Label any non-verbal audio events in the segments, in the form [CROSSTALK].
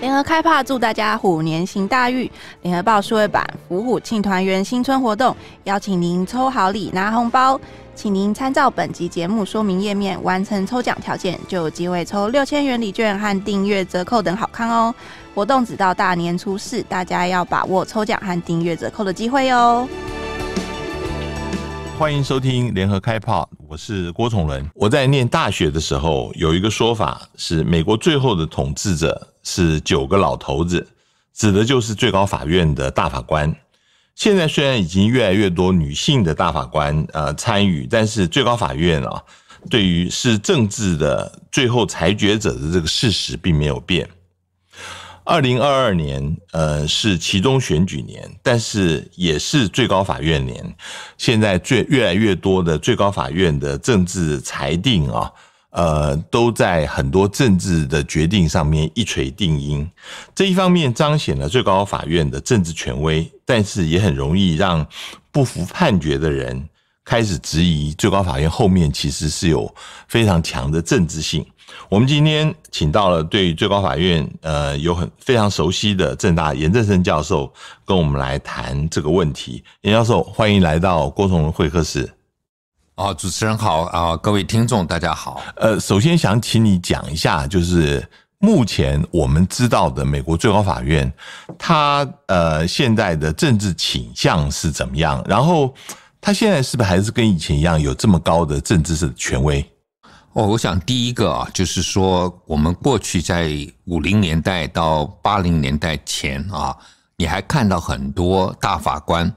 联合开炮，祝大家虎年行大运！联合报数位版“伏虎庆团圆”新春活动，邀请您抽好礼拿红包，请您参照本集节目说明页面完成抽奖条件，就有机会抽六千元礼券和订阅折扣等好康哦！活动只到大年初四，大家要把握抽奖和订阅折扣的机会哦！欢迎收听联合开炮，我是郭崇伦。我在念大学的时候，有一个说法是美国最后的统治者。是九个老头子，指的就是最高法院的大法官。现在虽然已经越来越多女性的大法官呃参与，但是最高法院啊，对于是政治的最后裁决者的这个事实并没有变。二零二二年呃是其中选举年，但是也是最高法院年。现在最越来越多的最高法院的政治裁定啊。呃，都在很多政治的决定上面一锤定音，这一方面彰显了最高法院的政治权威，但是也很容易让不服判决的人开始质疑最高法院后面其实是有非常强的政治性。我们今天请到了对最高法院呃有很非常熟悉的郑大严振声教授跟我们来谈这个问题。严教授，欢迎来到郭崇文会客室。哦，主持人好啊，各位听众大家好。呃，首先想请你讲一下，就是目前我们知道的美国最高法院，它呃现在的政治倾向是怎么样？然后它现在是不是还是跟以前一样有这么高的政治是的权威？哦，我想第一个啊，就是说我们过去在五零年代到八零年代前啊，你还看到很多大法官。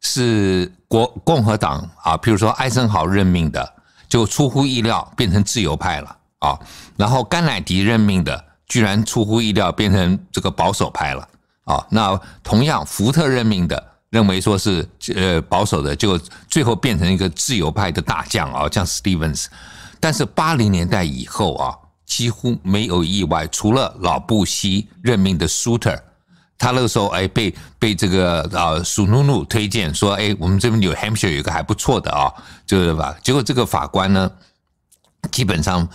是国共和党啊，比如说艾森豪任命的，就出乎意料变成自由派了啊。然后甘乃迪任命的，居然出乎意料变成这个保守派了啊。那同样福特任命的，认为说是呃保守的，就最后变成一个自由派的大将啊，像 Stevens。但是八零年代以后啊，几乎没有意外，除了老布希任命的 s u t e r 他那个时候，哎，被被这个啊，苏努努推荐说，哎，我们这边有 h a m p shire 有一个还不错的啊，就是吧。结果这个法官呢，基本上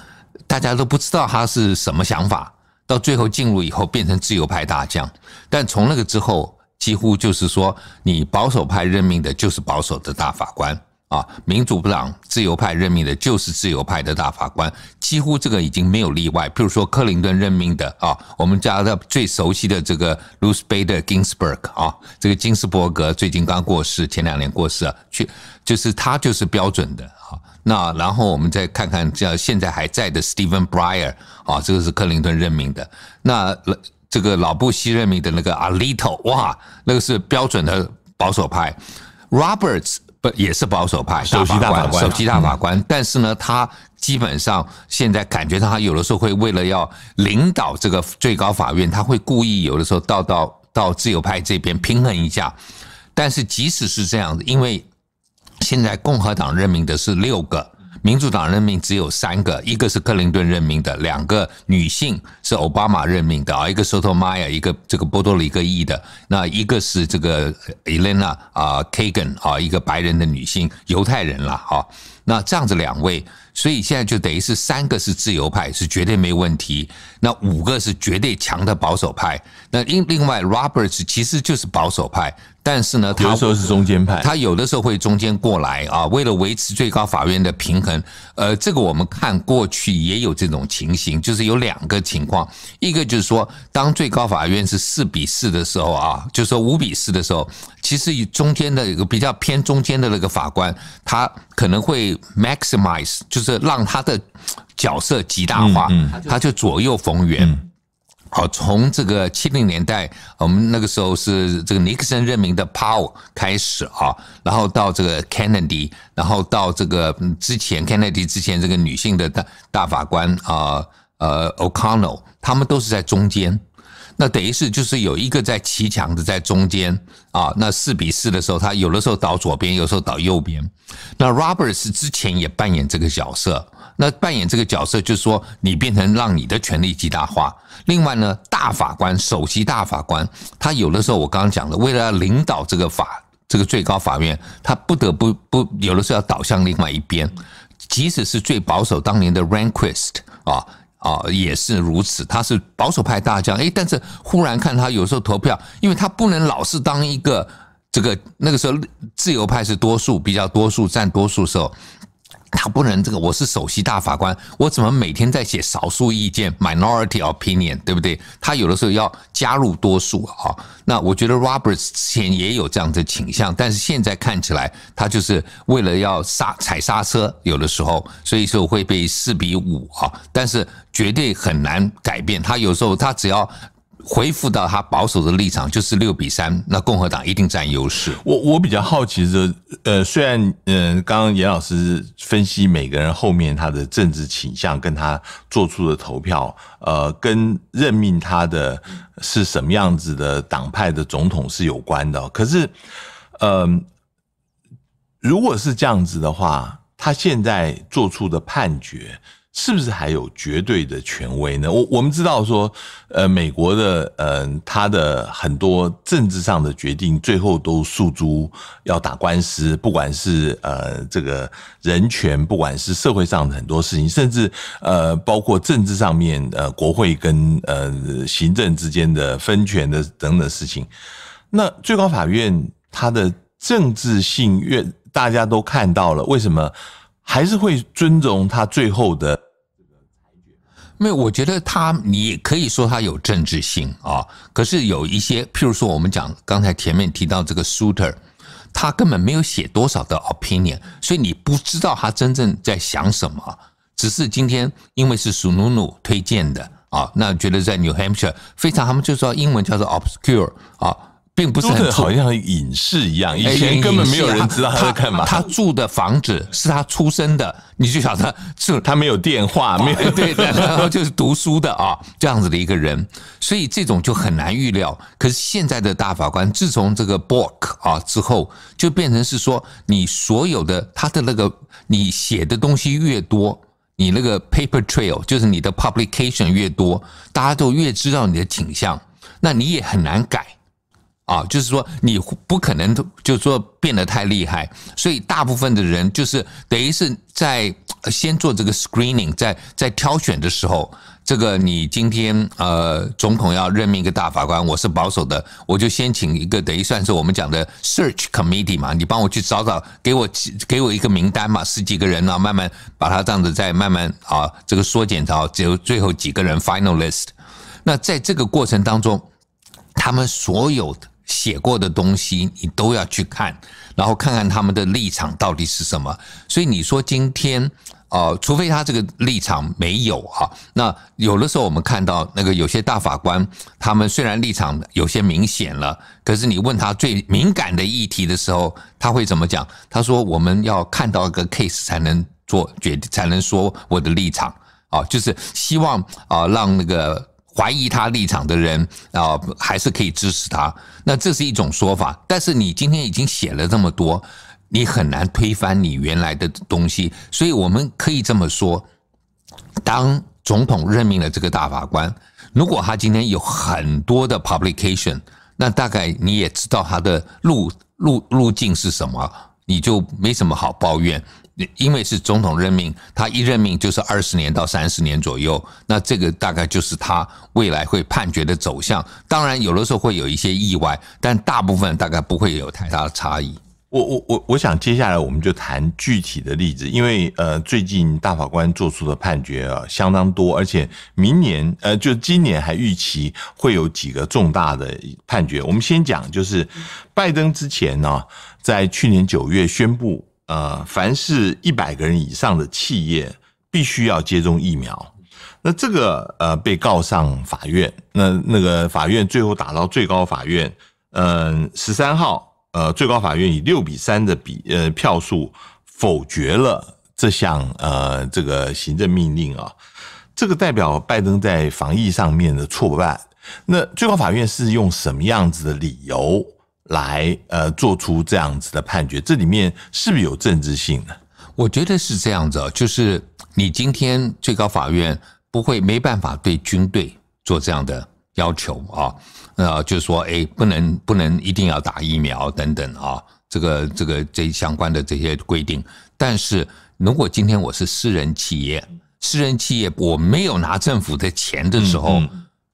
大家都不知道他是什么想法，到最后进入以后变成自由派大将。但从那个之后，几乎就是说，你保守派任命的就是保守的大法官。啊，民主不党自由派任命的就是自由派的大法官，几乎这个已经没有例外。譬如说克林顿任命的啊，我们家的最熟悉的这个露丝贝德金斯伯格啊，这个金斯伯格最近刚过世，前两年过世啊，去就是他就是标准的啊。那然后我们再看看叫现在还在的斯蒂芬 i e r 啊，这个是克林顿任命的。那这个老布希任命的那个阿 t o 哇，那个是标准的保守派，Roberts 不也是保守派首席大法官，首席大法官，但是呢，他基本上现在感觉到他有的时候会为了要领导这个最高法院，他会故意有的时候到到到自由派这边平衡一下。但是即使是这样子，因为现在共和党任命的是六个。民主党任命只有三个，一个是克林顿任命的，两个女性是奥巴马任命的啊，一个 s o t o m a y 一个这个波多黎各裔的，那一个是这个 Elena 啊，Kagan 啊，一个白人的女性，犹太人了啊，那这样子两位。所以现在就等于是三个是自由派，是绝对没问题；那五个是绝对强的保守派。那另另外，Roberts 其实就是保守派，但是呢，他有的时候是中间派，他有的时候会中间过来啊，为了维持最高法院的平衡。呃，这个我们看过去也有这种情形，就是有两个情况，一个就是说，当最高法院是四比四的时候啊，就是五比四的时候，其实中间的一个比较偏中间的那个法官，他可能会 maximize，就是。是让他的角色极大化，他就左右逢源。好，从这个七零年代，我们那个时候是这个尼克森任命的 Pow e 开始啊，然后到这个 Kennedy，然后到这个之前 Kennedy 之前这个女性的大法官啊，呃，O'Connell，他们都是在中间。那等于是就是有一个在骑墙的在中间啊，那四比四的时候，他有的时候倒左边，有的时候倒右边。那 Robert s 之前也扮演这个角色，那扮演这个角色就是说你变成让你的权力极大化。另外呢，大法官首席大法官，他有的时候我刚刚讲的，为了要领导这个法这个最高法院，他不得不不有的时候要倒向另外一边，即使是最保守当年的 Rehnquist 啊。啊，也是如此，他是保守派大将，哎，但是忽然看他有时候投票，因为他不能老是当一个这个那个时候自由派是多数，比较多数占多数时候。他不能这个，我是首席大法官，我怎么每天在写少数意见 minority opinion，对不对？他有的时候要加入多数啊。那我觉得 Roberts 之前也有这样的倾向，但是现在看起来他就是为了要刹踩刹车，有的时候，所以说会被四比五啊，但是绝对很难改变。他有时候他只要。恢复到他保守的立场就是六比三，那共和党一定占优势。我我比较好奇的呃，虽然嗯，刚刚严老师分析每个人后面他的政治倾向跟他做出的投票，呃，跟任命他的是什么样子的党派的总统是有关的，可是，嗯，如果是这样子的话，他现在做出的判决。是不是还有绝对的权威呢？我我们知道说，呃，美国的呃，他的很多政治上的决定最后都诉诸要打官司，不管是呃这个人权，不管是社会上的很多事情，甚至呃包括政治上面呃，国会跟呃行政之间的分权的等等事情。那最高法院它的政治性越大家都看到了，为什么？还是会尊重他最后的这个裁决。有，我觉得他，你可以说他有政治性啊，可是有一些，譬如说我们讲刚才前面提到这个 suitor，他根本没有写多少的 opinion，所以你不知道他真正在想什么。只是今天因为是苏努努推荐的啊，那觉得在 New Hampshire 非常他们就说英文叫做 obscure 啊。并不是好像隐士一样，以前根本没有人知道他在干嘛。他住的房子是他出生的，你就晓得是他没有电话，没有对的，然后就是读书的啊，这样子的一个人，所以这种就很难预料。可是现在的大法官，自从这个 b o o k 啊之后，就变成是说，你所有的他的那个你写的东西越多，你那个 paper trail 就是你的 publication 越多，大家都越知道你的倾向，那你也很难改。啊，就是说你不可能，就是说变得太厉害，所以大部分的人就是等于是在先做这个 screening，在在挑选的时候，这个你今天呃总统要任命一个大法官，我是保守的，我就先请一个等于算是我们讲的 search committee 嘛，你帮我去找找，给我给我一个名单嘛，十几个人呢，慢慢把它这样子再慢慢啊这个缩减到只有最后几个人 final list。那在这个过程当中，他们所有的。写过的东西，你都要去看，然后看看他们的立场到底是什么。所以你说今天，呃，除非他这个立场没有啊，那有的时候我们看到那个有些大法官，他们虽然立场有些明显了，可是你问他最敏感的议题的时候，他会怎么讲？他说我们要看到一个 case 才能做决定，才能说我的立场啊，就是希望啊，让那个。怀疑他立场的人啊，还是可以支持他。那这是一种说法。但是你今天已经写了这么多，你很难推翻你原来的东西。所以我们可以这么说：，当总统任命了这个大法官，如果他今天有很多的 publication，那大概你也知道他的路路路径是什么，你就没什么好抱怨。因为是总统任命，他一任命就是二十年到三十年左右，那这个大概就是他未来会判决的走向。当然，有的时候会有一些意外，但大部分大概不会有太大的差异。我我我我想接下来我们就谈具体的例子，因为呃，最近大法官做出的判决啊相当多，而且明年呃，就今年还预期会有几个重大的判决。我们先讲就是拜登之前呢，在去年九月宣布。呃，凡是一百个人以上的企业，必须要接种疫苗。那这个呃，被告上法院，那那个法院最后打到最高法院。嗯，十三号，呃，最高法院以六比三的比呃票数否决了这项呃这个行政命令啊。这个代表拜登在防疫上面的挫败。那最高法院是用什么样子的理由？来，呃，做出这样子的判决，这里面是不是有政治性呢？我觉得是这样子，就是你今天最高法院不会没办法对军队做这样的要求啊，那就是说，哎，不能不能一定要打疫苗等等啊，这个这个这相关的这些规定。但是如果今天我是私人企业，私人企业我没有拿政府的钱的时候，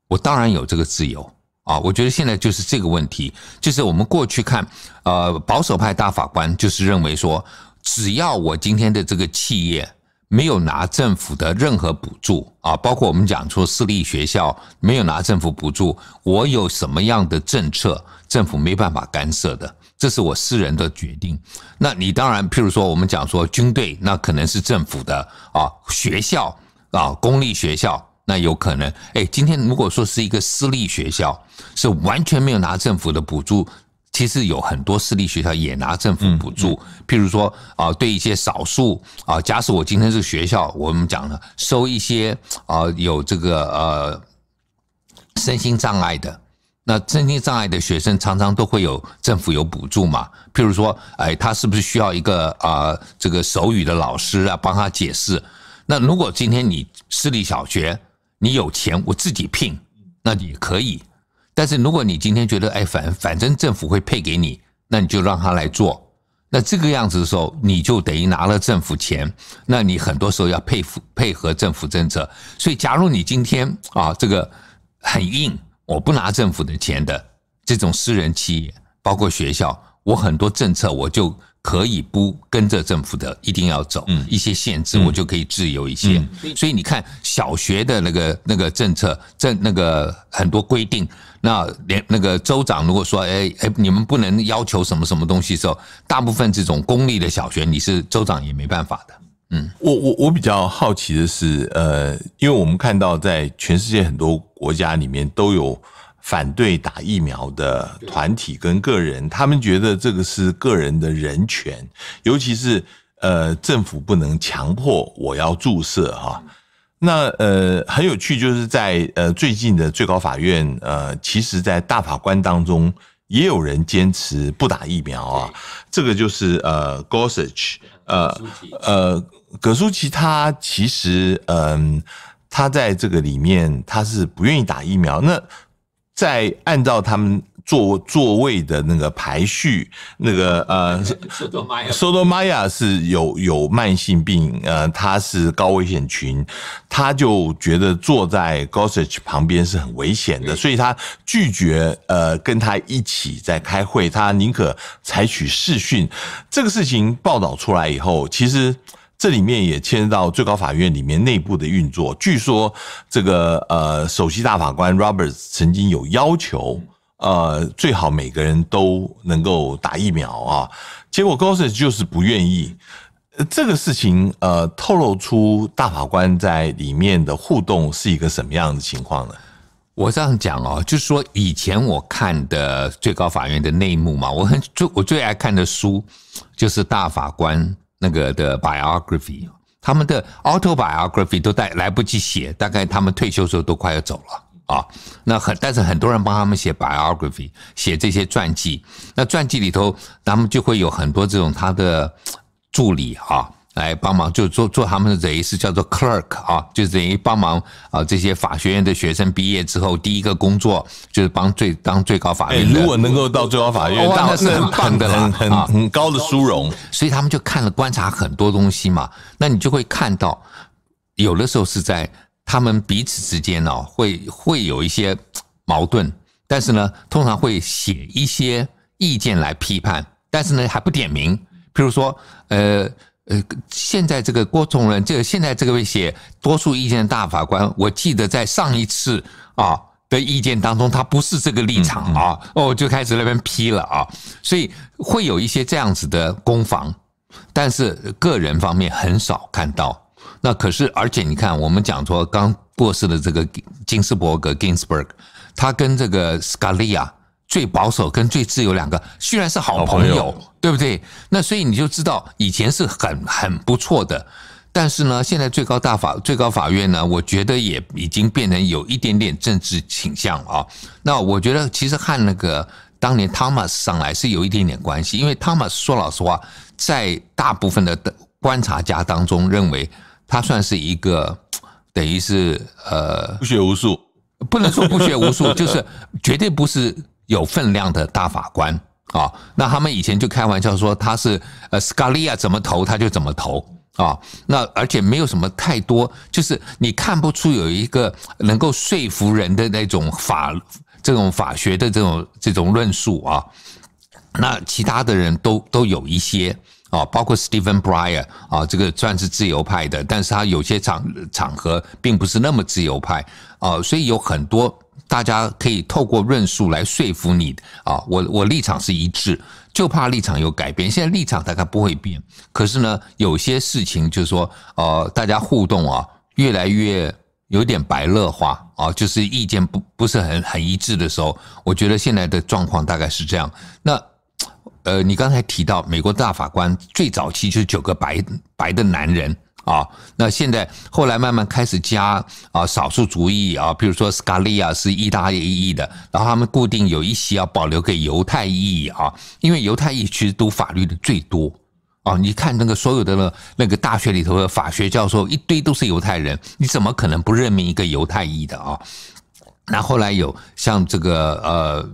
我当然有这个自由。啊，我觉得现在就是这个问题，就是我们过去看，呃，保守派大法官就是认为说，只要我今天的这个企业没有拿政府的任何补助啊，包括我们讲说私立学校没有拿政府补助，我有什么样的政策，政府没办法干涉的，这是我私人的决定。那你当然，譬如说我们讲说军队，那可能是政府的啊，学校啊，公立学校。那有可能，哎，今天如果说是一个私立学校，是完全没有拿政府的补助。其实有很多私立学校也拿政府补助，譬如说啊，对一些少数啊，假使我今天这个学校，我们讲了，收一些啊，有这个呃身心障碍的，那身心障碍的学生常常都会有政府有补助嘛。譬如说，哎，他是不是需要一个啊这个手语的老师啊帮他解释？那如果今天你私立小学，你有钱，我自己聘，那也可以。但是如果你今天觉得，哎，反反正政府会配给你，那你就让他来做。那这个样子的时候，你就等于拿了政府钱。那你很多时候要配服配合政府政策。所以，假如你今天啊，这个很硬，我不拿政府的钱的这种私人企业，包括学校，我很多政策我就。可以不跟着政府的，一定要走一些限制，我就可以自由一些。所以你看，小学的那个那个政策，这那个很多规定，那连那个州长如果说，哎哎，你们不能要求什么什么东西的时候，大部分这种公立的小学，你是州长也没办法的。嗯，我我我比较好奇的是，呃，因为我们看到在全世界很多国家里面都有。反对打疫苗的团体跟个人，他们觉得这个是个人的人权，尤其是呃，政府不能强迫我要注射哈。那呃，很有趣，就是在呃最近的最高法院呃，其实，在大法官当中也有人坚持不打疫苗啊。这个就是呃，Gorsuch 呃呃，葛舒淇他其实嗯，他在这个里面他是不愿意打疫苗那。在按照他们座座位的那个排序，那个呃，Sordo Maya 是有有慢性病，呃，他是高危险群，他就觉得坐在 Gosche 旁边是很危险的，所以他拒绝呃跟他一起在开会，他宁可采取视讯。这个事情报道出来以后，其实。这里面也牵涉到最高法院里面内部的运作。据说这个呃，首席大法官 Robert 曾经有要求，呃，最好每个人都能够打疫苗啊。结果 Gossett 就是不愿意。这个事情呃，透露出大法官在里面的互动是一个什么样的情况呢？我这样讲哦，就是说以前我看的最高法院的内幕嘛。我很最我最爱看的书就是大法官。那个的 biography，他们的 autobiography 都带来不及写，大概他们退休时候都快要走了啊。那很，但是很多人帮他们写 biography，写这些传记。那传记里头，他们就会有很多这种他的助理啊。来帮忙，就做做他们的这是叫做 clerk 啊，就等于帮忙啊。这些法学院的学生毕业之后，第一个工作就是帮最当最高法院。如果能够到最高法院，那是很棒很很很很高的殊荣。所以他们就看了观察很多东西嘛，那你就会看到，有的时候是在他们彼此之间呢，会会有一些矛盾，但是呢，通常会写一些意见来批判，但是呢还不点名，譬如说呃。呃，现在这个郭崇仁，这个现在这个位写多数意见的大法官，我记得在上一次啊的意见当中，他不是这个立场啊，哦，就开始那边批了啊，所以会有一些这样子的攻防，但是个人方面很少看到。那可是，而且你看，我们讲说刚过世的这个金斯伯格 （Ginsburg），他跟这个斯卡利亚。最保守跟最自由两个，虽然是好朋友，对不对？那所以你就知道以前是很很不错的，但是呢，现在最高大法最高法院呢，我觉得也已经变成有一点点政治倾向啊。那我觉得其实和那个当年 Thomas 上来是有一点点关系，因为 Thomas 说老实话，在大部分的观察家当中，认为他算是一个等于是呃不学无术，不能说不学无术，就是绝对不是。有分量的大法官啊，那他们以前就开玩笑说他是呃斯卡利亚怎么投他就怎么投啊，那而且没有什么太多，就是你看不出有一个能够说服人的那种法这种法学的这种这种论述啊。那其他的人都都有一些啊，包括 Stephen Breyer 啊，这个算是自由派的，但是他有些场场合并不是那么自由派啊，所以有很多。大家可以透过论述来说服你啊，我我立场是一致，就怕立场有改变。现在立场大概不会变，可是呢，有些事情就是说，呃，大家互动啊，越来越有点白热化啊，就是意见不不是很很一致的时候，我觉得现在的状况大概是这样。那，呃，你刚才提到美国大法官最早期就是九个白白的男人。啊，那现在后来慢慢开始加啊，少数族裔啊，比如说斯卡利亚是意大利裔的，然后他们固定有一些要保留给犹太裔啊，因为犹太裔其实读法律的最多啊。你看那个所有的那个大学里头的法学教授，一堆都是犹太人，你怎么可能不任命一个犹太裔的啊？那后来有像这个呃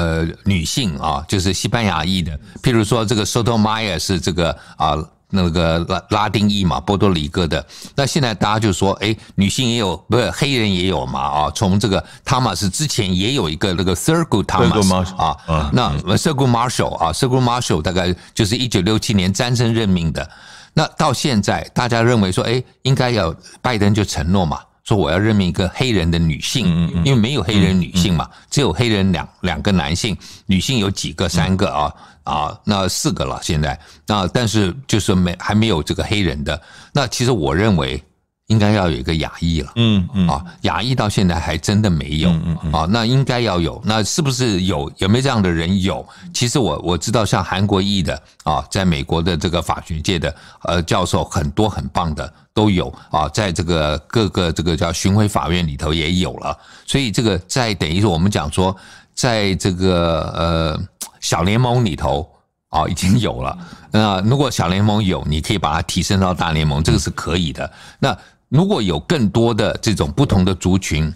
呃女性啊，就是西班牙裔的，譬如说这个 Sotomayor 是这个啊。那个拉拉丁裔嘛，波多黎各的。那现在大家就说，哎，女性也有，不是黑人也有嘛啊。从这个汤马斯之前也有一个那个 s i r d go 汤马啊，那 s i r d go marshal l 啊 s i r d go marshal l 大概就是一九六七年詹森任命的。那到现在大家认为说，哎，应该要拜登就承诺嘛。说我要任命一个黑人的女性，因为没有黑人女性嘛，只有黑人两两个男性，女性有几个？三个啊啊，那四个了。现在那但是就是没还没有这个黑人的。那其实我认为应该要有一个亚裔了。嗯嗯啊，亚裔到现在还真的没有啊。那应该要有，那是不是有有没有这样的人有？其实我我知道像韩国裔的啊，在美国的这个法学界的呃教授很多很棒的。都有啊，在这个各个这个叫巡回法院里头也有了，所以这个在等于是我们讲说，在这个呃小联盟里头啊已经有了。那如果小联盟有，你可以把它提升到大联盟，这个是可以的。那如果有更多的这种不同的族群，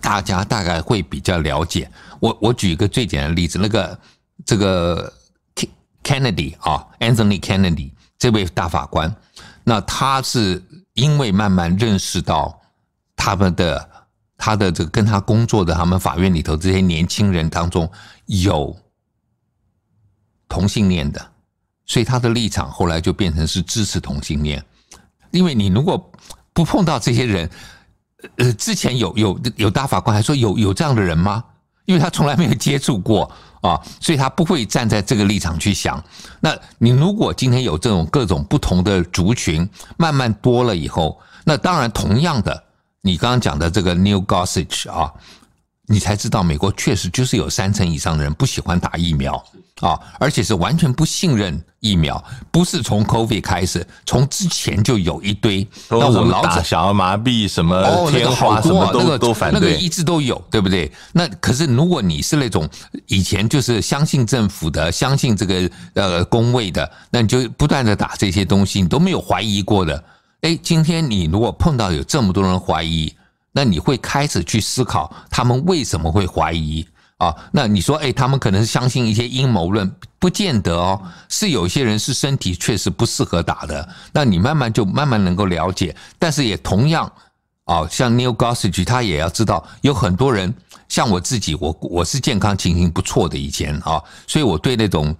大家大概会比较了解。我我举一个最简单的例子，那个这个 Kennedy 啊，Anthony Kennedy 这位大法官。那他是因为慢慢认识到他们的他的这个跟他工作的他们法院里头这些年轻人当中有同性恋的，所以他的立场后来就变成是支持同性恋。因为你如果不碰到这些人，呃，之前有有有大法官还说有有这样的人吗？因为他从来没有接触过啊，所以他不会站在这个立场去想。那你如果今天有这种各种不同的族群慢慢多了以后，那当然同样的，你刚刚讲的这个 New Gossage 啊。你才知道，美国确实就是有三成以上的人不喜欢打疫苗啊，而且是完全不信任疫苗。不是从 COVID 开始，从之前就有一堆那我老想要麻痹什么天花，什么都都那个一直都有，对不对？那可是如果你是那种以前就是相信政府的，相信这个呃工位的，那你就不断的打这些东西，你都没有怀疑过的。哎，今天你如果碰到有这么多人怀疑。那你会开始去思考他们为什么会怀疑啊？那你说，哎，他们可能是相信一些阴谋论，不见得哦。是有些人是身体确实不适合打的。那你慢慢就慢慢能够了解，但是也同样，哦，像 n e w g o r s u c e 他也要知道有很多人像我自己，我我是健康情形不错的，以前啊，所以我对那种。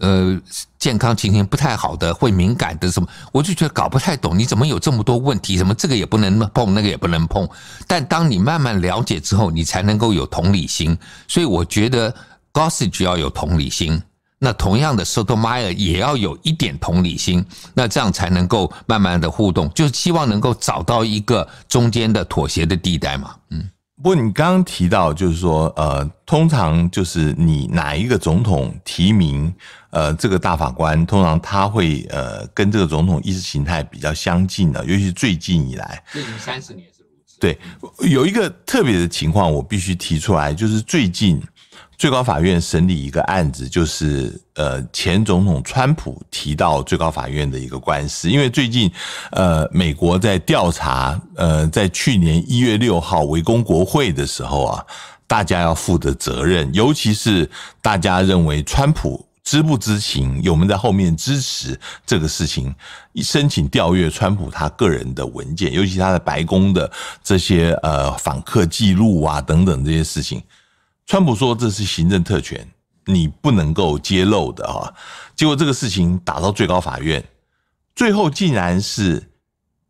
呃，健康情形不太好的，会敏感的什么，我就觉得搞不太懂，你怎么有这么多问题？什么这个也不能碰，那个也不能碰。但当你慢慢了解之后，你才能够有同理心。所以我觉得 g o i 斯只要有同理心，那同样的 Sotomayor 也要有一点同理心，那这样才能够慢慢的互动，就是希望能够找到一个中间的妥协的地带嘛。嗯，不过你刚刚提到，就是说，呃，通常就是你哪一个总统提名？呃，这个大法官通常他会呃跟这个总统意识形态比较相近的，尤其是最近以来，最近三十年是如此。对，有一个特别的情况，我必须提出来，就是最近最高法院审理一个案子，就是呃前总统川普提到最高法院的一个官司，因为最近呃美国在调查呃在去年一月六号围攻国会的时候啊，大家要负的责任，尤其是大家认为川普。知不知情？有没有在后面支持这个事情？申请调阅川普他个人的文件，尤其他的白宫的这些呃访客记录啊等等这些事情，川普说这是行政特权，你不能够揭露的啊。结果这个事情打到最高法院，最后竟然是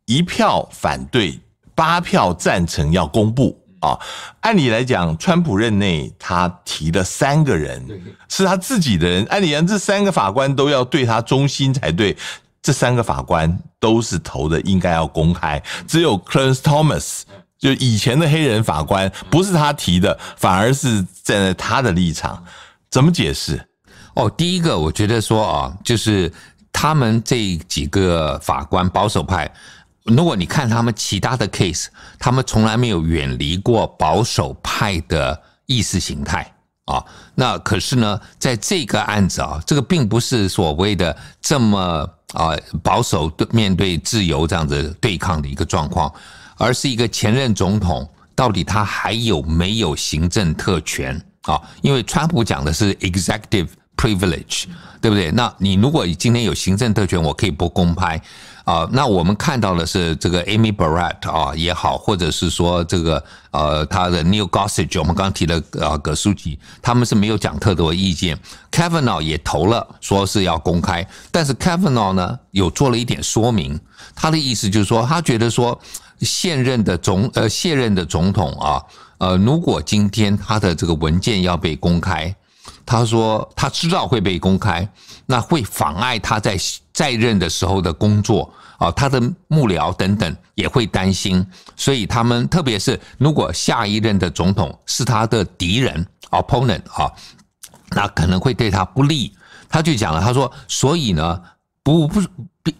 一票反对，八票赞成要公布。啊，按理来讲，川普任内他提的三个人，是他自己的人。按理讲，这三个法官都要对他忠心才对。这三个法官都是投的，应该要公开。只有 Clarence Thomas，就以前的黑人法官，不是他提的，反而是站在他的立场。怎么解释？哦，第一个，我觉得说啊，就是他们这几个法官保守派。如果你看他们其他的 case，他们从来没有远离过保守派的意识形态啊。那可是呢，在这个案子啊，这个并不是所谓的这么啊保守对面对自由这样子对抗的一个状况，而是一个前任总统到底他还有没有行政特权啊？因为川普讲的是 executive。Privilege，对不对？那你如果今天有行政特权，我可以不公开啊。那我们看到的是这个 Amy Barrett 啊也好，或者是说这个呃他的 Neil Gorsuch，我们刚提的啊葛书记，他们是没有讲太多意见。k a v a n a u g h 也投了，说是要公开，但是 k a v a n a u g h 呢有做了一点说明，他的意思就是说，他觉得说现任的总呃卸任的总统啊，呃，如果今天他的这个文件要被公开。他说他知道会被公开，那会妨碍他在在任的时候的工作啊，他的幕僚等等也会担心，所以他们特别是如果下一任的总统是他的敌人 opponent 啊，那可能会对他不利。他就讲了，他说，所以呢，不不，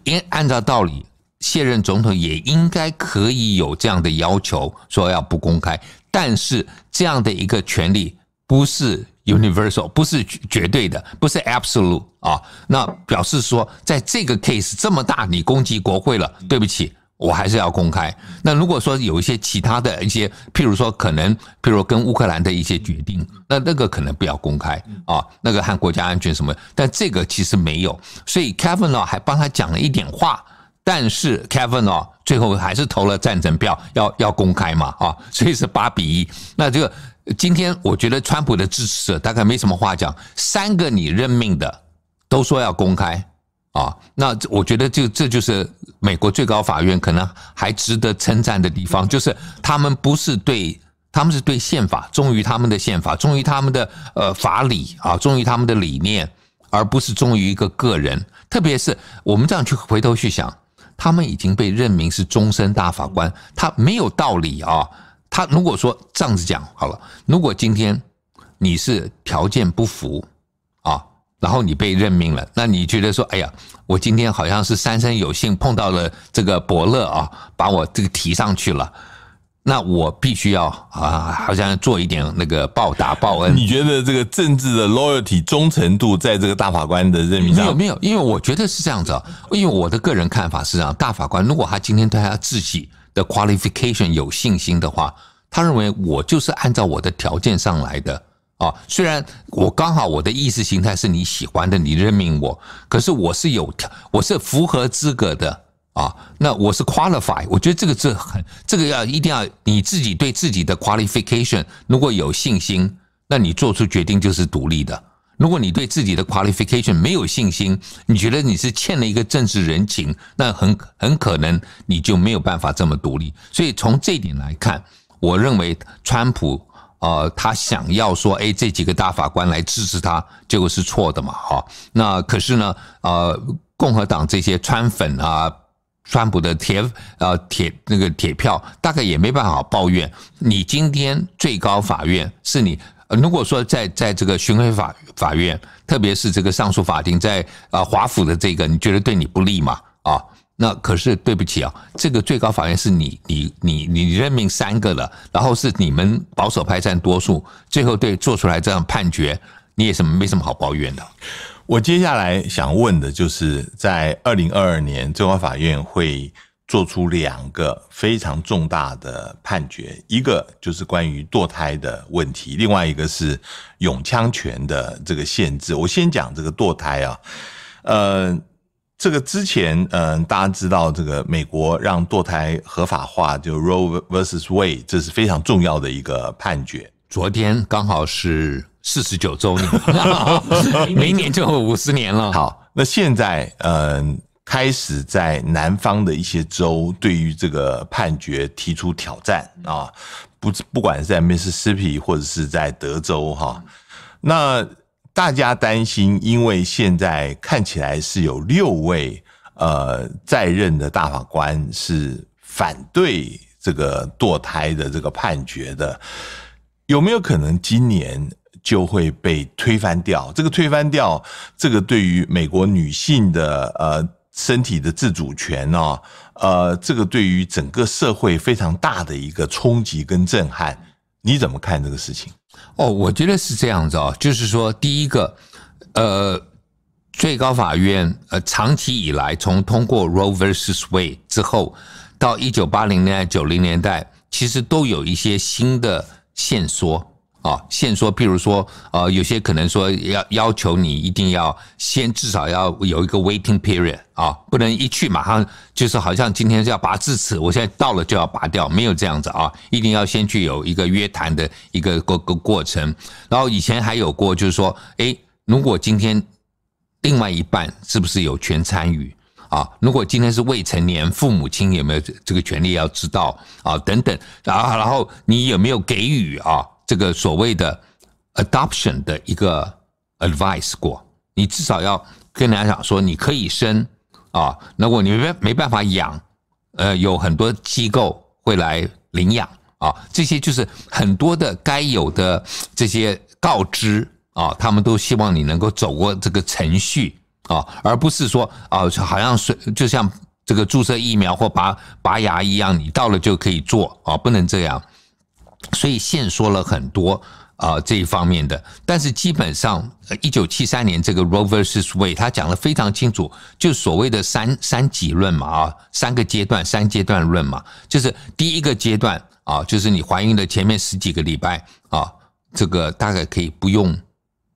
按按照道理，卸任总统也应该可以有这样的要求，说要不公开，但是这样的一个权利不是。Universal 不是绝对的，不是 absolute 啊。那表示说，在这个 case 这么大，你攻击国会了，对不起，我还是要公开。那如果说有一些其他的一些，譬如说可能，譬如跟乌克兰的一些决定，那那个可能不要公开啊。那个和国家安全什么，但这个其实没有。所以 k e v i n a 还帮他讲了一点话，但是 k e v i n 哦，最后还是投了赞成票，要要公开嘛啊。所以是八比一，那这个今天我觉得川普的支持者大概没什么话讲。三个你任命的都说要公开啊，那我觉得就这就是美国最高法院可能还值得称赞的地方，就是他们不是对他们是对宪法忠于他们的宪法忠于他们的呃法理啊忠于他们的理念，而不是忠于一个个人。特别是我们这样去回头去想，他们已经被任命是终身大法官，他没有道理啊。他如果说这样子讲好了，如果今天你是条件不符啊，然后你被任命了，那你觉得说，哎呀，我今天好像是三生有幸碰到了这个伯乐啊，把我这个提上去了，那我必须要啊，好像做一点那个报答报恩。你觉得这个政治的 loyalty 忠诚度在这个大法官的任命上没有没有？因为我觉得是这样子，啊，因为我的个人看法是这样：大法官如果他今天对他自己。qualification 有信心的话，他认为我就是按照我的条件上来的啊。虽然我刚好我的意识形态是你喜欢的，你任命我，可是我是有，我是符合资格的啊。那我是 qualify，我觉得这个是很，这个要一定要你自己对自己的 qualification 如果有信心，那你做出决定就是独立的。如果你对自己的 qualification 没有信心，你觉得你是欠了一个政治人情，那很很可能你就没有办法这么独立。所以从这点来看，我认为川普呃他想要说，哎这几个大法官来支持他，结果是错的嘛，哈。那可是呢，呃，共和党这些川粉啊，川普的铁呃铁那个铁票，大概也没办法抱怨，你今天最高法院是你。呃，如果说在在这个巡回法法院，特别是这个上诉法庭，在啊华府的这个，你觉得对你不利嘛？啊，那可是对不起啊，这个最高法院是你你你你任命三个了，然后是你们保守派占多数，最后对做出来这样判决，你也是没什么好抱怨的。我接下来想问的就是，在二零二二年最高法院会。做出两个非常重大的判决，一个就是关于堕胎的问题，另外一个是永枪权的这个限制。我先讲这个堕胎啊，呃，这个之前，嗯，大家知道这个美国让堕胎合法化，就 Roe v.ersus Wade，这是非常重要的一个判决。昨天刚好是四十九周年，明 [LAUGHS] 年就五十年了。好，那现在，嗯。开始在南方的一些州对于这个判决提出挑战啊，不不管是在 Mississippi 或者是在德州哈，那大家担心，因为现在看起来是有六位呃在任的大法官是反对这个堕胎的这个判决的，有没有可能今年就会被推翻掉？这个推翻掉，这个对于美国女性的呃。身体的自主权哦，呃，这个对于整个社会非常大的一个冲击跟震撼，你怎么看这个事情？哦，我觉得是这样子哦，就是说，第一个，呃，最高法院呃，长期以来从通过 Roe versus Wade 之后，到一九八零年代、九零年代，其实都有一些新的线索。啊，现说，譬如说，呃，有些可能说要要求你一定要先至少要有一个 waiting period 啊，不能一去马上就是好像今天是要拔智齿，我现在到了就要拔掉，没有这样子啊，一定要先去有一个约谈的一个过个过程。然后以前还有过，就是说，哎，如果今天另外一半是不是有权参与啊？如果今天是未成年，父母亲有没有这个权利要知道啊？等等，然后然后你有没有给予啊？这个所谓的 adoption 的一个 advice 过，你至少要跟人家讲说，你可以生啊，那我你没没办法养，呃，有很多机构会来领养啊，这些就是很多的该有的这些告知啊，他们都希望你能够走过这个程序啊，而不是说啊，好像是就像这个注射疫苗或拔拔牙一样，你到了就可以做啊，不能这样。所以现说了很多啊这一方面的，但是基本上一九七三年这个 Roe vs Wade 他讲的非常清楚，就所谓的三三级论嘛啊，三个阶段三阶段论嘛，就是第一个阶段啊，就是你怀孕的前面十几个礼拜啊，这个大概可以不用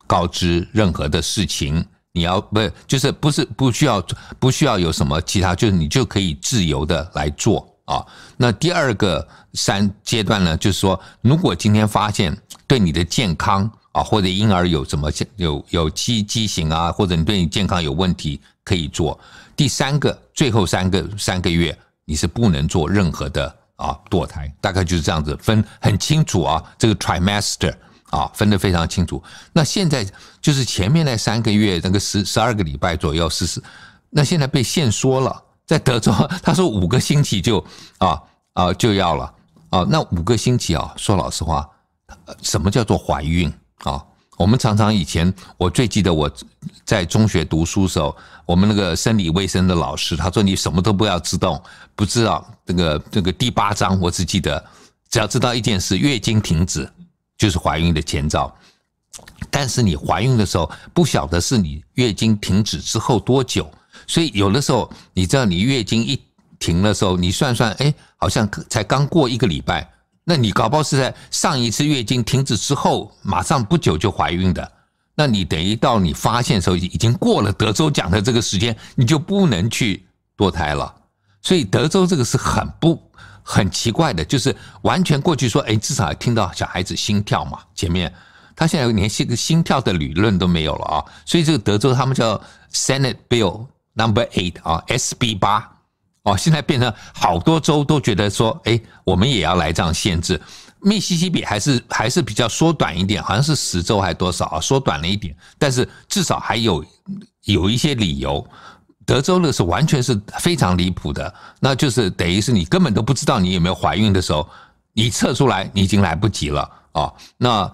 告知任何的事情，你要不就是不是不需要不需要有什么其他，就是你就可以自由的来做。啊，那第二个三阶段呢，就是说，如果今天发现对你的健康啊，或者婴儿有什么有有畸畸形啊，或者你对你健康有问题，可以做。第三个，最后三个三个月，你是不能做任何的啊堕胎，大概就是这样子分很清楚啊。这个 trimester 啊，分得非常清楚。那现在就是前面那三个月，那个十十二个礼拜左右，是是，那现在被限缩了。在德州，他说五个星期就啊啊就要了啊，那五个星期啊，说老实话，什么叫做怀孕啊？我们常常以前，我最记得我在中学读书时候，我们那个生理卫生的老师，他说你什么都不要知道，不知道这个这个第八章，我只记得只要知道一件事，月经停止就是怀孕的前兆。但是你怀孕的时候，不晓得是你月经停止之后多久。所以有的时候，你知道你月经一停的时候，你算算，哎，好像才刚过一个礼拜，那你搞不好是在上一次月经停止之后，马上不久就怀孕的。那你等于到你发现的时候，已经过了德州讲的这个时间，你就不能去堕胎了。所以德州这个是很不很奇怪的，就是完全过去说，哎，至少听到小孩子心跳嘛。前面他现在连这个心跳的理论都没有了啊。所以这个德州他们叫 Senate Bill。Number eight 啊，SB 八哦，现在变成好多州都觉得说，哎，我们也要来这样限制。密西西比还是还是比较缩短一点，好像是十周还多少啊，缩短了一点。但是至少还有有一些理由。德州呢是完全是非常离谱的，那就是等于是你根本都不知道你有没有怀孕的时候，你测出来你已经来不及了啊。那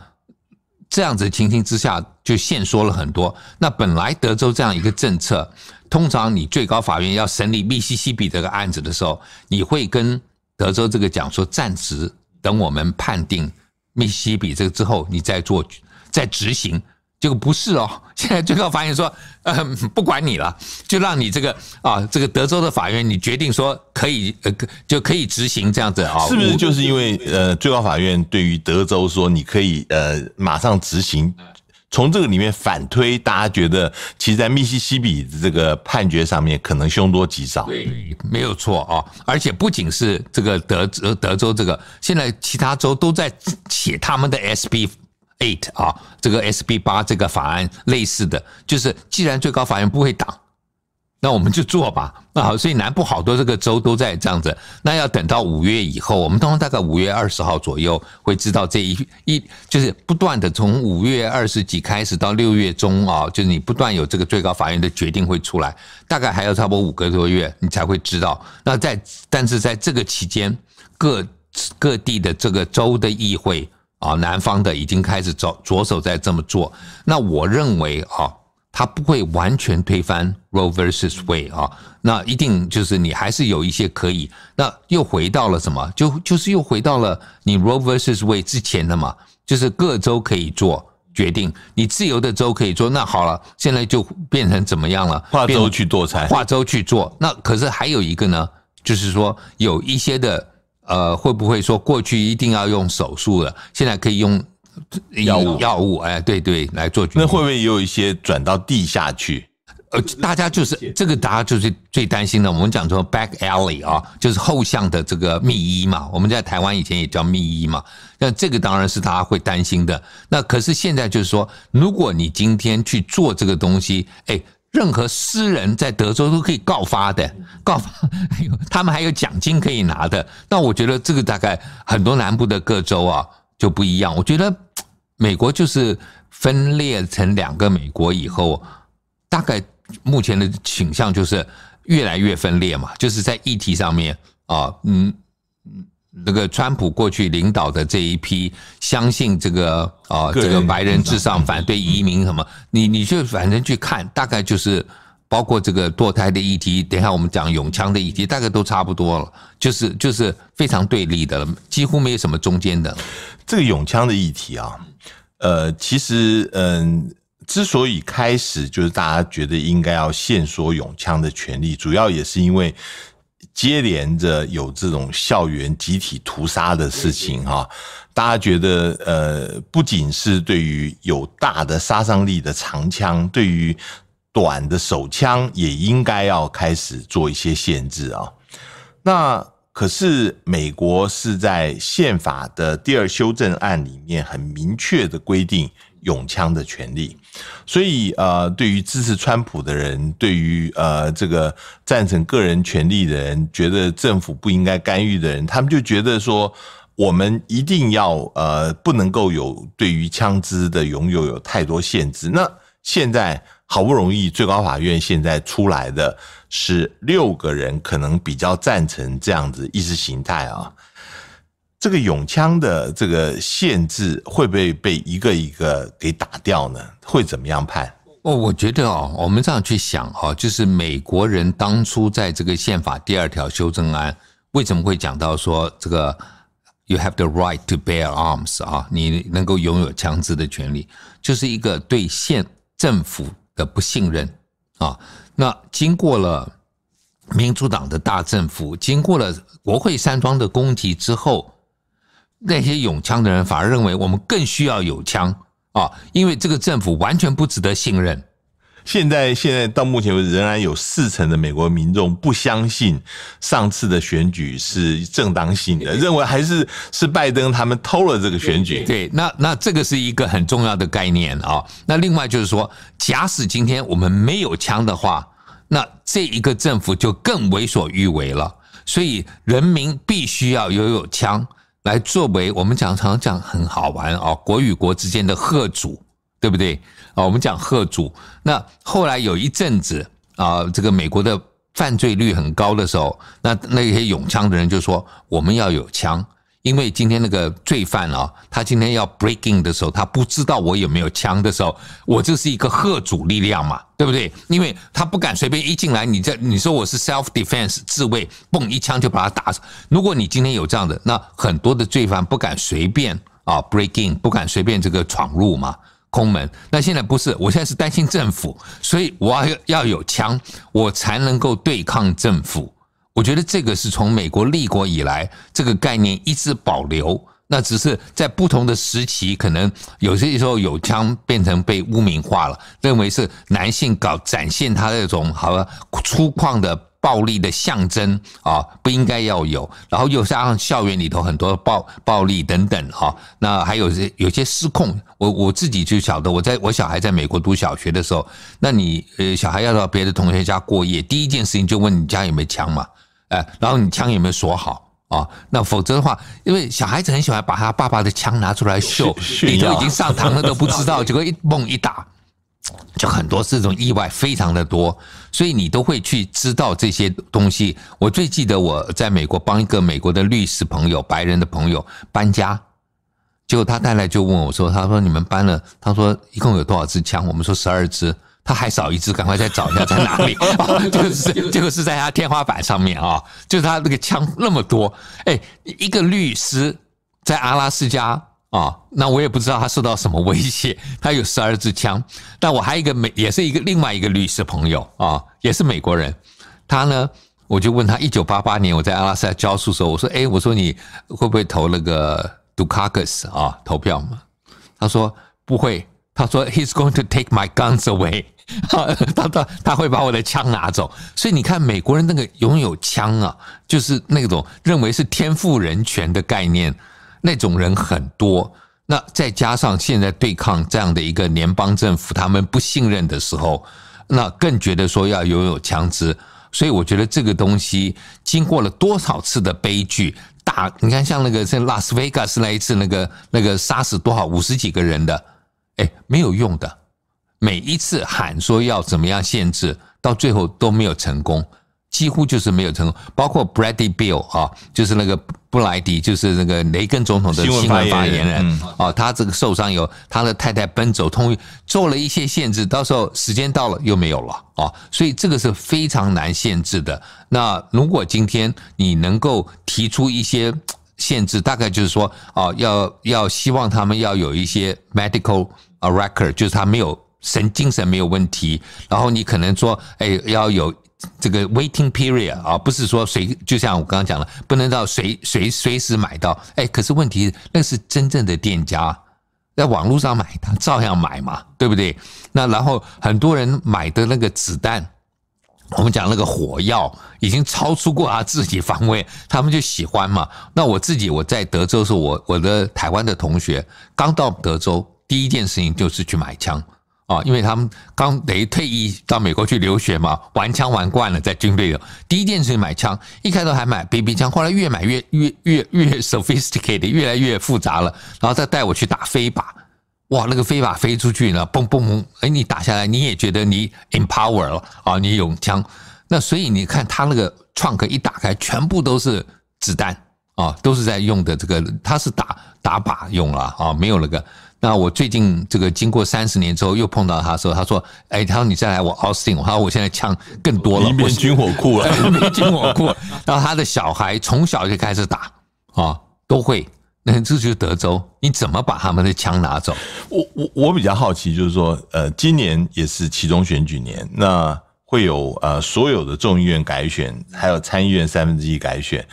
这样子情形之下，就限缩了很多。那本来德州这样一个政策。通常你最高法院要审理密西西比这个案子的时候，你会跟德州这个讲说，暂时等我们判定密西西比这个之后，你再做再执行。结果不是哦，现在最高法院说，呃，不管你了，就让你这个啊，这个德州的法院你决定说可以呃，就可以执行这样子啊。是不是就是因为呃最高法院对于德州说你可以呃马上执行？从这个里面反推，大家觉得其实，在密西西比这个判决上面，可能凶多吉少。对，没有错啊。而且不仅是这个德德德州这个，现在其他州都在写他们的 SB eight 啊，这个 SB 八这个法案类似的就是，既然最高法院不会挡。那我们就做吧，啊，所以南部好多这个州都在这样子。那要等到五月以后，我们通常大概五月二十号左右会知道这一一，就是不断的从五月二十几开始到六月中啊，就是你不断有这个最高法院的决定会出来，大概还要差不多五个多月你才会知道。那在但是在这个期间，各各地的这个州的议会啊，南方的已经开始着着手在这么做。那我认为啊。它不会完全推翻 Roe vs. Wade 啊，那一定就是你还是有一些可以，那又回到了什么？就就是又回到了你 Roe vs. Wade 之前的嘛，就是各州可以做决定，你自由的州可以做。那好了，现在就变成怎么样了？划州去做才划州去做。那可是还有一个呢，就是说有一些的，呃，会不会说过去一定要用手术的，现在可以用？药物药物，哎，对对，来做。那会不会也有一些转到地下去？呃，大家就是这个，大家就是最担心的。我们讲说 back alley 啊，就是后巷的这个密医嘛。我们在台湾以前也叫密医嘛。那这个当然是大家会担心的。那可是现在就是说，如果你今天去做这个东西，哎，任何私人在德州都可以告发的，告发，[LAUGHS] 他们还有奖金可以拿的。那我觉得这个大概很多南部的各州啊。就不一样，我觉得美国就是分裂成两个美国以后，大概目前的倾向就是越来越分裂嘛，就是在议题上面啊，嗯，那个川普过去领导的这一批相信这个啊，这个白人至上，反对移民什么，你你就反正去看，大概就是。包括这个堕胎的议题，等下我们讲永枪的议题，大概都差不多了，就是就是非常对立的，几乎没有什么中间的。这个永枪的议题啊，呃，其实嗯，之所以开始就是大家觉得应该要限缩永枪的权利，主要也是因为接连着有这种校园集体屠杀的事情哈，大家觉得呃，不仅是对于有大的杀伤力的长枪，对于短的手枪也应该要开始做一些限制啊。那可是美国是在宪法的第二修正案里面很明确的规定，用枪的权利。所以呃，对于支持川普的人，对于呃这个赞成个人权利的人，觉得政府不应该干预的人，他们就觉得说，我们一定要呃不能够有对于枪支的拥有有太多限制。那现在。好不容易，最高法院现在出来的是六个人，可能比较赞成这样子意识形态啊。这个永枪的这个限制会不会被一个一个给打掉呢？会怎么样判？哦，我觉得哦，我们这样去想哦，就是美国人当初在这个宪法第二条修正案为什么会讲到说这个 “you have the right to bear arms” 啊，你能够拥有枪支的权利，就是一个对县政府。的不信任啊！那经过了民主党的大政府，经过了国会山庄的攻击之后，那些有枪的人反而认为我们更需要有枪啊，因为这个政府完全不值得信任。现在，现在到目前为止，仍然有四成的美国民众不相信上次的选举是正当性的，认为还是是拜登他们偷了这个选举。对，那那这个是一个很重要的概念啊。那另外就是说，假使今天我们没有枪的话，那这一个政府就更为所欲为了。所以，人民必须要拥有枪来作为我们常常讲很好玩啊，国与国之间的贺主。对不对啊？我们讲贺主。那后来有一阵子啊，这个美国的犯罪率很高的时候，那那些拥枪的人就说，我们要有枪，因为今天那个罪犯啊，他今天要 breaking 的时候，他不知道我有没有枪的时候，我就是一个贺主力量嘛，对不对？因为他不敢随便一进来，你这你说我是 self defense 自卫，嘣一枪就把他打死。如果你今天有这样的，那很多的罪犯不敢随便啊 breaking，不敢随便这个闯入嘛。空门，那现在不是，我现在是担心政府，所以我要要有枪，我才能够对抗政府。我觉得这个是从美国立国以来这个概念一直保留，那只是在不同的时期，可能有些时候有枪变成被污名化了，认为是男性搞展现他那种好了粗犷的。暴力的象征啊，不应该要有。然后又加上校园里头很多暴暴力等等啊，那还有些有些失控。我我自己就晓得，我在我小孩在美国读小学的时候，那你呃小孩要到别的同学家过夜，第一件事情就问你家有没有枪嘛？哎，然后你枪有没有锁好啊？那否则的话，因为小孩子很喜欢把他爸爸的枪拿出来秀，你都已经上膛了都不知道，[LAUGHS] 结果一猛一打。就很多是种意外，非常的多，所以你都会去知道这些东西。我最记得我在美国帮一个美国的律师朋友，白人的朋友搬家，结果他带来就问我说：“他说你们搬了，他说一共有多少支枪？我们说十二支，他还少一支，赶快再找一下在哪里。[LAUGHS] [LAUGHS] ”就是结果是在他天花板上面啊，就是他那个枪那么多，哎，一个律师在阿拉斯加。啊，那我也不知道他受到什么威胁。[LAUGHS] 他有十二支枪。但我还一个美，也是一个另外一个律师朋友啊，也是美国人。他呢，我就问他，一九八八年我在阿拉斯加教书时候，我说，哎，我说你会不会投那个杜卡斯啊投票嘛？他说不会。他说，He's going to take my guns away。[LAUGHS] 他他他会把我的枪拿走。所以你看，美国人那个拥有枪啊，就是那种认为是天赋人权的概念。那种人很多，那再加上现在对抗这样的一个联邦政府，他们不信任的时候，那更觉得说要拥有枪支。所以我觉得这个东西经过了多少次的悲剧，大你看像那个在拉斯维加斯那一次那个那个杀死多少五十几个人的，哎，没有用的。每一次喊说要怎么样限制，到最后都没有成功。几乎就是没有成功，包括 Brady Bill 啊，就是那个布莱迪，就是那个雷根总统的新闻发言人啊，他这个受伤有他的太太奔走，通做了一些限制，到时候时间到了又没有了啊，所以这个是非常难限制的。那如果今天你能够提出一些限制，大概就是说啊，要要希望他们要有一些 medical record，就是他没有神精神没有问题，然后你可能说，哎，要有。这个 waiting period 啊，不是说随，就像我刚刚讲了，不能到随随随时买到。哎，可是问题，那是真正的店家，在网络上买，他照样买嘛，对不对？那然后很多人买的那个子弹，我们讲那个火药，已经超出过他自己防卫，他们就喜欢嘛。那我自己我在德州时候，我我的台湾的同学刚到德州，第一件事情就是去买枪。啊，因为他们刚等于退役到美国去留学嘛，玩枪玩惯了，在军队的第一件事情买枪，一开头还买 BB 枪，后来越买越越越越 sophisticated，越来越复杂了，然后再带我去打飞靶，哇，那个飞靶飞出去呢，嘣嘣嘣，哎，你打下来你也觉得你 e m p o w e r 了啊，你有枪，那所以你看他那个创客一打开，全部都是子弹啊，都是在用的这个，他是打打靶用了啊，没有那个。那我最近这个经过三十年之后又碰到他时候，他说：“哎，他说你再来我 Austin，他说我现在枪更多了，我是军火库了，[LAUGHS] 军火库。”然后他的小孩从小就开始打啊，都会。那这就是德州，你怎么把他们的枪拿走？我我我比较好奇，就是说，呃，今年也是其中选举年，那会有呃所有的众议院改选，还有参议院三分之一改选，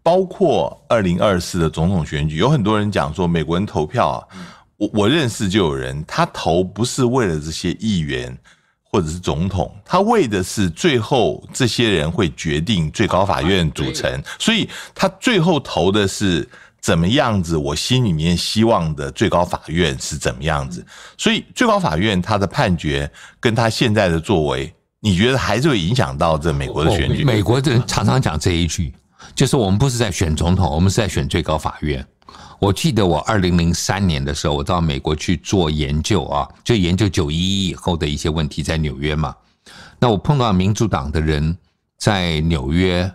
包括二零二四的总统选举。有很多人讲说，美国人投票啊。我我认识就有人，他投不是为了这些议员或者是总统，他为的是最后这些人会决定最高法院组成，所以他最后投的是怎么样子。我心里面希望的最高法院是怎么样子，所以最高法院他的判决跟他现在的作为，你觉得还是会影响到这美国的选举？美国的人常常讲这一句，就是我们不是在选总统，我们是在选最高法院。我记得我二零零三年的时候，我到美国去做研究啊，就研究九一一以后的一些问题，在纽约嘛。那我碰到民主党的人，在纽约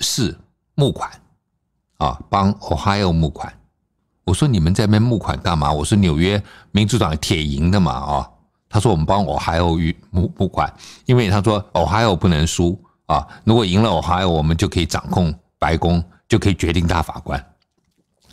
市募款啊，帮 Ohio 募款。我说你们这边募款干嘛？我说纽约民主党铁赢的嘛啊。他说我们帮 Ohio 募募款，因为他说 Ohio 不能输啊，如果赢了 Ohio，我们就可以掌控白宫，就可以决定大法官。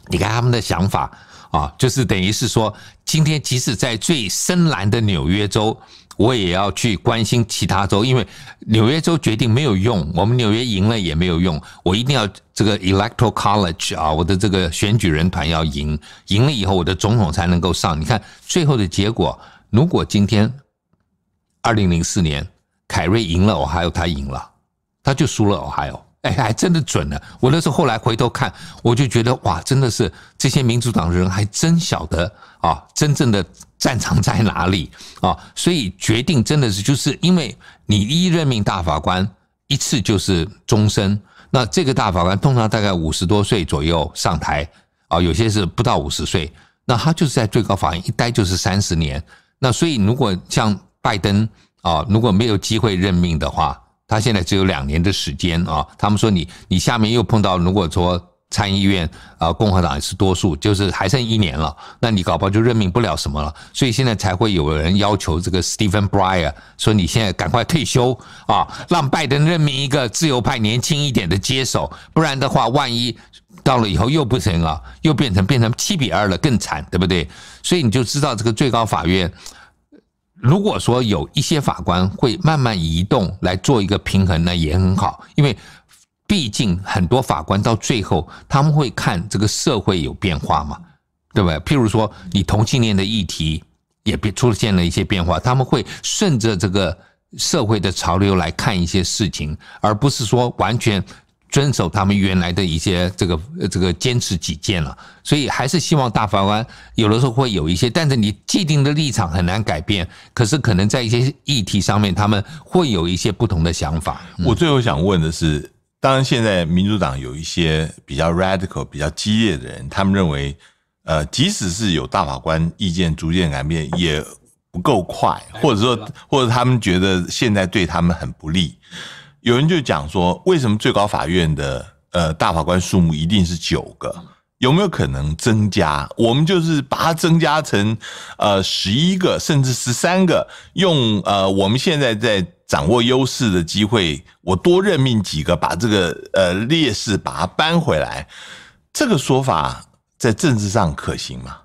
你看他们的想法啊，就是等于是说，今天即使在最深蓝的纽约州，我也要去关心其他州，因为纽约州决定没有用，我们纽约赢了也没有用，我一定要这个 electoral college 啊，我的这个选举人团要赢，赢了以后我的总统才能够上。你看最后的结果，如果今天二零零四年凯瑞赢了，我还有他赢了，他就输了我还有。哎，还真的准了。我那时候后来回头看，我就觉得哇，真的是这些民主党的人还真晓得啊，真正的战场在哪里啊？所以决定真的是，就是因为你一任命大法官一次就是终身。那这个大法官通常大概五十多岁左右上台啊，有些是不到五十岁，那他就是在最高法院一待就是三十年。那所以如果像拜登啊，如果没有机会任命的话，他现在只有两年的时间啊！他们说你，你下面又碰到如果说参议院啊，共和党是多数，就是还剩一年了，那你搞不好就任命不了什么了。所以现在才会有人要求这个 Stephen Breyer 说你现在赶快退休啊，让拜登任命一个自由派年轻一点的接手，不然的话，万一到了以后又不行啊，又变成变成七比二了更惨，对不对？所以你就知道这个最高法院。如果说有一些法官会慢慢移动来做一个平衡，那也很好，因为毕竟很多法官到最后他们会看这个社会有变化嘛，对不对？譬如说，你同性恋的议题也变出现了一些变化，他们会顺着这个社会的潮流来看一些事情，而不是说完全。遵守他们原来的一些这个这个坚持己见了，所以还是希望大法官有的时候会有一些，但是你既定的立场很难改变。可是可能在一些议题上面，他们会有一些不同的想法。我最后想问的是，当然现在民主党有一些比较 radical、比较激烈的人，他们认为，呃，即使是有大法官意见逐渐改变，也不够快，或者说，或者他们觉得现在对他们很不利。有人就讲说，为什么最高法院的呃大法官数目一定是九个？有没有可能增加？我们就是把它增加成呃十一个，甚至十三个？用呃我们现在在掌握优势的机会，我多任命几个，把这个呃劣势把它扳回来，这个说法在政治上可行吗？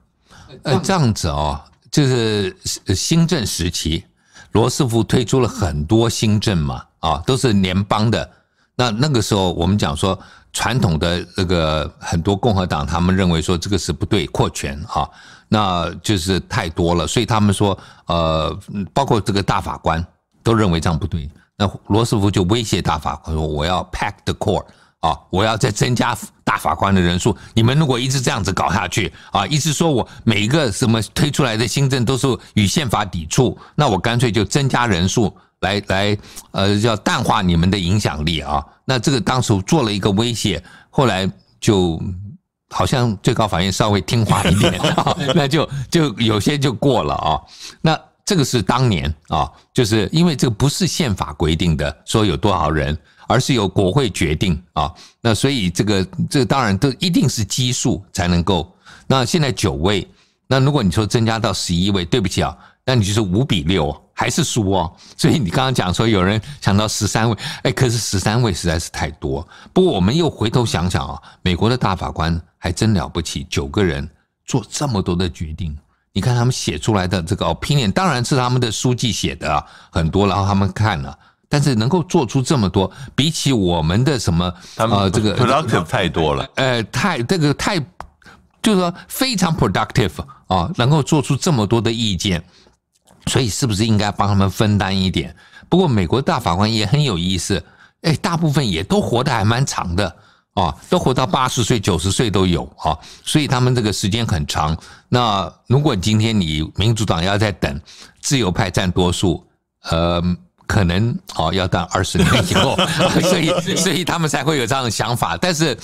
呃，这样子哦，就是新政时期，罗斯福推出了很多新政嘛。啊，都是联邦的。那那个时候，我们讲说传统的那个很多共和党，他们认为说这个是不对扩权啊，那就是太多了，所以他们说，呃，包括这个大法官都认为这样不对。那罗斯福就威胁大法官说：“我要 pack the court 啊，我要再增加大法官的人数。你们如果一直这样子搞下去啊，一直说我每一个什么推出来的新政都是与宪法抵触，那我干脆就增加人数。”来来，呃，要淡化你们的影响力啊。那这个当时做了一个威胁，后来就好像最高法院稍微听话一点，[LAUGHS] 那就就有些就过了啊。那这个是当年啊，就是因为这个不是宪法规定的说有多少人，而是由国会决定啊。那所以这个这个当然都一定是基数才能够。那现在九位，那如果你说增加到十一位，对不起啊，那你就是五比六。还是输哦，所以你刚刚讲说有人想到十三位，哎，可是十三位实在是太多。不过我们又回头想想啊，美国的大法官还真了不起，九个人做这么多的决定，你看他们写出来的这个 opinion，当然是他们的书记写的啊，很多，然后他们看了，但是能够做出这么多，比起我们的什么，他们这个 productive 太多了，呃，太这个太，就是说非常 productive 啊，能够做出这么多的意见。所以是不是应该帮他们分担一点？不过美国大法官也很有意思，哎，大部分也都活得还蛮长的啊，都活到八十岁、九十岁都有啊。所以他们这个时间很长。那如果今天你民主党要在等，自由派占多数，呃，可能哦要到二十年以后，[LAUGHS] 所以所以他们才会有这样的想法。但是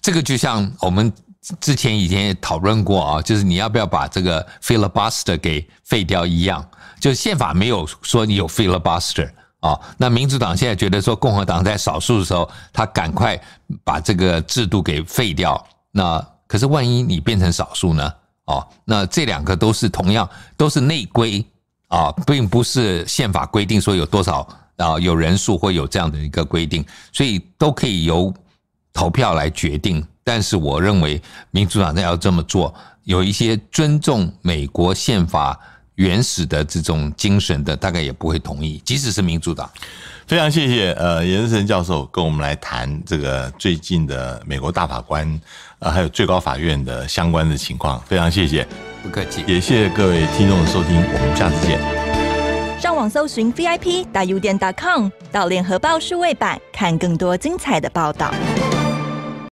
这个就像我们之前以前也讨论过啊，就是你要不要把这个 filibuster 给废掉一样。就宪法没有说你有 filibuster 啊，那民主党现在觉得说共和党在少数的时候，他赶快把这个制度给废掉。那可是万一你变成少数呢？哦，那这两个都是同样都是内规啊，并不是宪法规定说有多少啊有人数或有这样的一个规定，所以都可以由投票来决定。但是我认为民主党在要这么做，有一些尊重美国宪法。原始的这种精神的大概也不会同意，即使是民主党。非常谢谢呃严仁教授跟我们来谈这个最近的美国大法官呃还有最高法院的相关的情况。非常谢谢，不客气，也谢谢各位听众的收听，我们下次见。上网搜寻 vip 大 u 店 .com 到联合报数位版看更多精彩的报道。